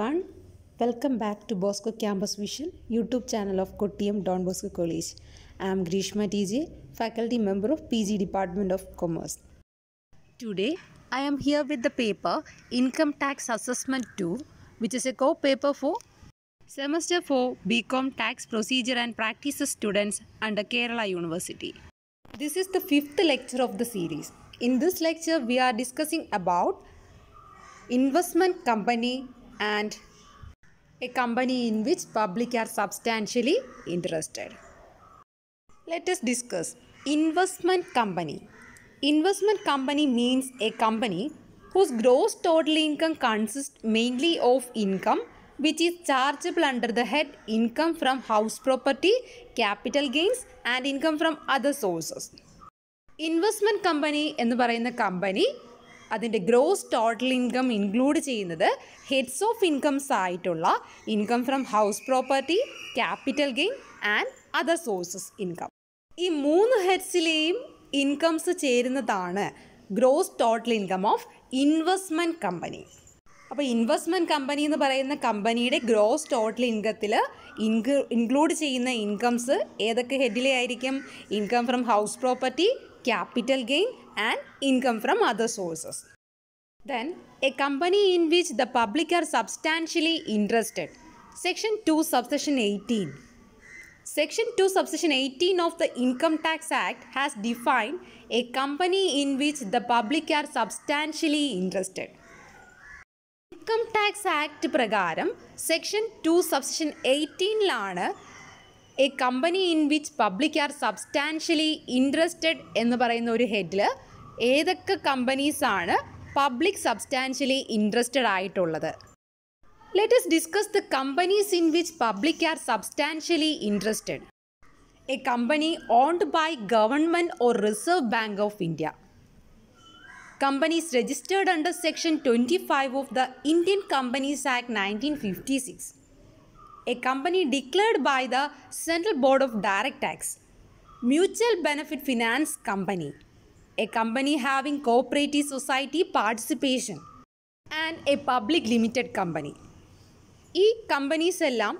everyone. Welcome back to Bosco Campus Vision YouTube channel of Kottayam Don Bosco College. I am Grishma TJ, faculty member of PG Department of Commerce. Today, I am here with the paper Income Tax Assessment 2, which is a co-paper for Semester 4 BCom Tax Procedure and Practices students under Kerala University. This is the fifth lecture of the series. In this lecture, we are discussing about investment company and a company in which public are substantially interested. Let us discuss investment company. Investment company means a company whose gross total income consists mainly of income which is chargeable under the head income from house property, capital gains and income from other sources. Investment company എന്ന് പറയുന്ന company അതിൻ്റെ gross total income include ചെയ്യുന്നത് heads of incomes ആയിട്ടുള്ള income from house property capital gain and other sources income ഈ മൂന്ന് ഹെഡ്സിലെയും incomes ചേരുന്നതാണ് gross total income of investment company അപ്പോൾ ഇൻവെസ്റ്റ്മെൻറ്റ് കമ്പനി എന്ന് പറയുന്ന കമ്പനിയുടെ ഗ്രോസ് ടോട്ടൽ ഇൻകത്തിൽ ഇൻക്ലൂഡ് ചെയ്യുന്ന ഇൻകംസ് ഏതൊക്കെ ഹെഡിലെ ആയിരിക്കും income from house property capital gain and income from other sources. Then, a company in which the public are substantially interested. Section 2, subsection 18. Section 2, subsection 18 of the Income Tax Act has defined a company in which the public are substantially interested. Tax Act act section two subsection eighteen lana. A company in which public are substantially interested എന്ന് പറയുന്ന ഒരു ഹെഡിൽ ഏതൊക്കെ കമ്പനീസാണ് public substantially interested ആയിട്ടുള്ളത് let's discuss the companies in which public are substantially interested a company owned by government or Reserve Bank of India companies registered under section twenty five of the Indian Companies Act nineteen fifty six a company declared by the Central Board of Direct Tax. Mutual Benefit Finance Company, a company having cooperative society participation, and a public limited company. ഈ companies എല്ലാം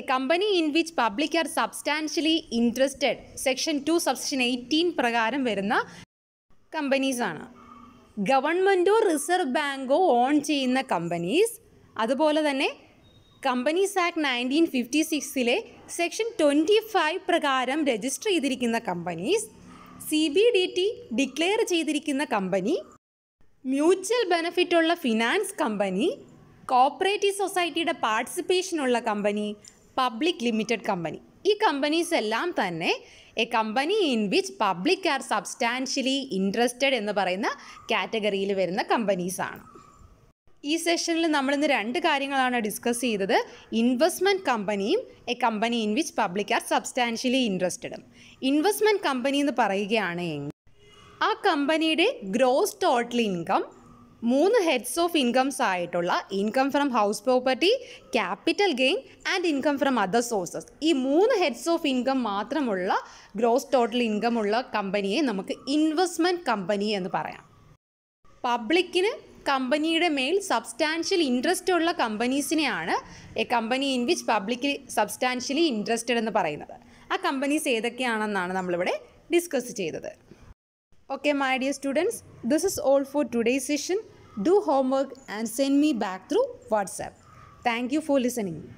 a company in which public are substantially interested section two subsection eighteen പ്രകാരം വരുന്ന കമ്പനീസാണ് ഗവൺമെൻറ്റോ Reserve ബാങ്കോ own ചെയ്യുന്ന companies അതുപോലെ തന്നെ കമ്പനീസ് ആക്ട് നയൻറ്റീൻ ഫിഫ്റ്റി സിക്സിലെ സെക്ഷൻ ട്വൻറ്റി ഫൈവ് പ്രകാരം രജിസ്റ്റർ ചെയ്തിരിക്കുന്ന companies C B D T declare ചെയ്തിരിക്കുന്ന കമ്പനി മ്യൂച്വൽ ബെനഫിറ്റുള്ള ഫിനാൻസ് കമ്പനി കോപ്പറേറ്റീവ് സൊസൈറ്റിയുടെ പാർട്ടിസിപ്പേഷനുള്ള കമ്പനി പബ്ലിക് ലിമിറ്റഡ് കമ്പനി ഈ കമ്പനീസ് എല്ലാം തന്നെ a company in which public are substantially interested എന്ന് പറയുന്ന കാറ്റഗറിയിൽ വരുന്ന കമ്പനീസാണ് ഈ സെഷനിൽ നമ്മളിന്ന് രണ്ട് കാര്യങ്ങളാണ് ഡിസ്കസ് ചെയ്തത് ഇൻവെസ്റ്റ്മെൻറ്റ് കമ്പനിയും a company in which public are substantially ഇൻട്രസ്റ്റഡും ഇൻവെസ്റ്റ്മെൻറ്റ് കമ്പനി എന്ന് പറയുകയാണ് ആ കമ്പനിയുടെ ഗ്രോസ് ടോട്ടൽ ഇൻകം മൂന്ന് ഹെഡ്സ് ഓഫ് ഇൻകംസ് ആയിട്ടുള്ള income from house property capital gain and income from other sources ഈ മൂന്ന് ഹെഡ്സ് ഓഫ് ഇൻകം മാത്രമുള്ള ഗ്രോസ് ടോട്ടൽ ഇൻകം ഉള്ള കമ്പനിയെ നമുക്ക് ഇൻവെസ്റ്റ്മെൻറ്റ് കമ്പനി എന്ന് പറയാം പബ്ലിക്കിന് കമ്പനിയുടെ മേൽ സബ്സ്റ്റാൻഷ്യൽ ഇൻട്രസ്റ്റ് ഉള്ള കമ്പനീസിനെയാണ് a company in which public substantially interested എന്ന് പറയുന്നത് ആ കമ്പനീസ് ഏതൊക്കെയാണെന്നാണ് നമ്മളിവിടെ ഡിസ്കസ് ചെയ്തത് okay my dear students this is all for today session do homework and send me back through WhatsApp thank you for listening